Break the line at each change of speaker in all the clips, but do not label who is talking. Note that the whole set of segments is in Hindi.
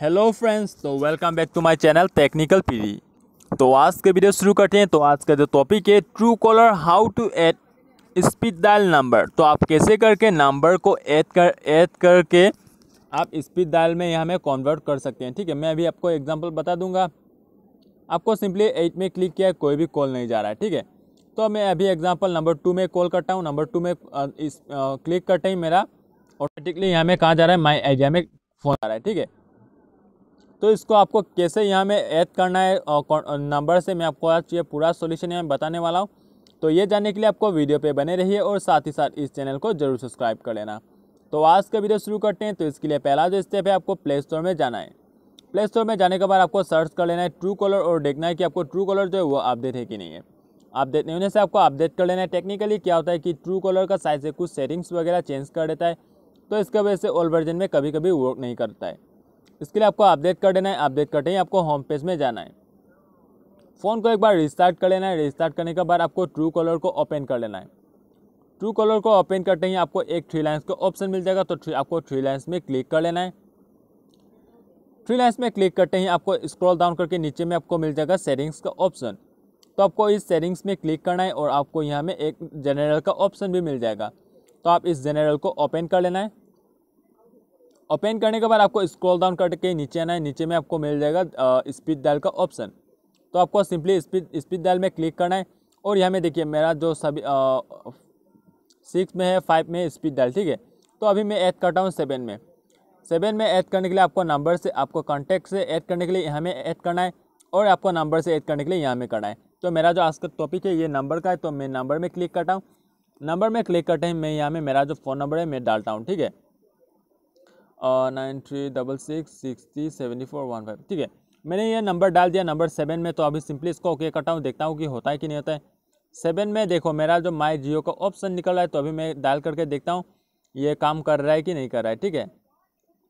हेलो फ्रेंड्स तो welcome back to my channel technical PD तो आज के वीडियो शुरू करते हैं तो आज का जो टॉपिक है Truecaller how to add speed dial number तो आप कैसे करके नंबर को ऐड कर ऐड करके आप स्पीड डायल में यहाँ में कन्वर्ट कर सकते हैं ठीक है मैं अभी आपको एग्जाम्पल बता दूंगा आपको सिंपली एट में क्लिक किया कोई भी कॉल नहीं जा रहा है ठीक है तो मैं अभी एग्जाम्पल नंबर टू में कॉल करता हूँ नंबर टू में इस क्लिक करते ही मेरा ऑटोमेटिकली यहाँ में कहाँ जा रहा है माई एरिया में फ़ोन आ रहा है ठीक है तो इसको आपको कैसे यहाँ में ऐड करना है और नंबर से मैं आपको आज ये पूरा सोल्यूशन यहाँ बताने वाला हूँ तो ये जानने के लिए आपको वीडियो पे बने रहिए और साथ ही साथ इस चैनल को जरूर सब्सक्राइब कर लेना तो आज का वीडियो शुरू करते हैं तो इसके लिए पहला जो स्टेप है आपको प्ले स्टोर में जाना है प्ले स्टोर में जाने के बाद आपको सर्च कर लेना है ट्रू कॉलर और देखना है कि आपको ट्रू कॉलर जो है वो अपडेट है कि नहीं है अपडेट नहीं होने से आपको अपडेट कर लेना है टेक्निकली क्या होता है कि ट्रू कॉलर का साइज से कुछ सेटिंग्स वगैरह चेंज कर देता है तो इसके वजह से ओल्ड वर्जन में कभी कभी वर्क नहीं करता है इसके लिए आपको अपडेट कर देना है अपडेट करते ही आपको होम पेज में जाना है फ़ोन को एक बार रिस्टार्ट कर लेना है रिस्टार्ट करने के बाद आपको ट्रू कॉलर को ओपन कर लेना है ट्रू कॉलर को ओपन करते ही आपको एक थ्री लाइन्स का ऑप्शन मिल जाएगा तो आपको थ्री लाइन्स में क्लिक कर लेना है थ्री लाइन्स में क्लिक करते ही आपको स्क्रॉल डाउन करके नीचे में आपको मिल जाएगा सेटिंग्स का ऑप्शन तो आपको इस सेटिंग्स में क्लिक करना है और आपको यहाँ में एक जनरल का ऑप्शन भी मिल जाएगा तो आप इस जनरल को ओपन कर लेना है ओपन करने के बाद आपको स्क्रॉल डाउन करके नीचे आना है नीचे में आपको मिल जाएगा स्पीड डायल का ऑप्शन तो आपको सिंपली स्पीड स्पीड डायल में क्लिक करना है और यहाँ में देखिए मेरा जो सभी सिक्स में है फाइव में स्पीड डायल ठीक है तो अभी मैं ऐड करता हूँ सेवन में सेवन में ऐड करने के लिए आपको नंबर से आपको कॉन्टैक्ट से ऐड करने के लिए यहाँ में ऐड करना है और आपको नंबर से ऐड करने के लिए यहाँ में करना है तो मेरा जो आज का टॉपिक है ये नंबर का है तो मैं नंबर में क्लिक करता हूँ नंबर में क्लिक करते हैं मैं यहाँ में मेरा जो फ़ोन नंबर है मैं डालता हूँ ठीक है nine three double six six three seventy four one five ठीक है मैंने ये नंबर डाल दिया नंबर सेवन में तो अभी सिंपली इसको ओके करता हूँ देखता हूँ कि होता है कि नहीं होता है सेवन में देखो मेरा जो माई जियो का ऑप्शन निकल रहा है तो अभी मैं डाल करके देखता हूँ ये काम कर रहा है कि नहीं कर रहा है ठीक है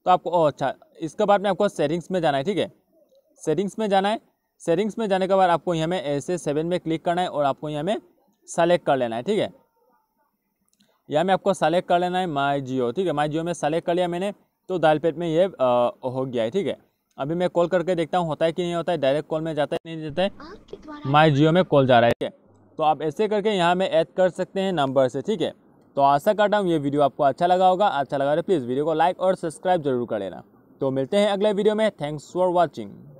तो आपको ओ अच्छा इसके बाद में आपको सेटिंग्स में जाना है ठीक है सेटिंग्स में जाना है सेटिंग्स में जाने के बाद आपको यहाँ में ऐसे सेवन में क्लिक करना है और आपको यहाँ में सेलेक्ट कर लेना है ठीक है यहाँ में आपको सेलेक्ट कर लेना है माई जियो ठीक है माई जियो में सेलेक्ट कर लिया मैंने तो दाल पेट में ये हो गया है ठीक है अभी मैं कॉल करके देखता हूँ होता है कि नहीं होता है डायरेक्ट कॉल में जाता है नहीं जाता है माई जियो में कॉल जा रहा है ठीक है तो आप ऐसे करके यहाँ में ऐड कर सकते हैं नंबर से ठीक है तो आशा करता हूँ ये वीडियो आपको अच्छा लगा होगा अच्छा लगा तो प्लीज़ वीडियो को लाइक और सब्सक्राइब जरूर कर लेना तो मिलते हैं अगले वीडियो में थैंक्स फॉर वॉचिंग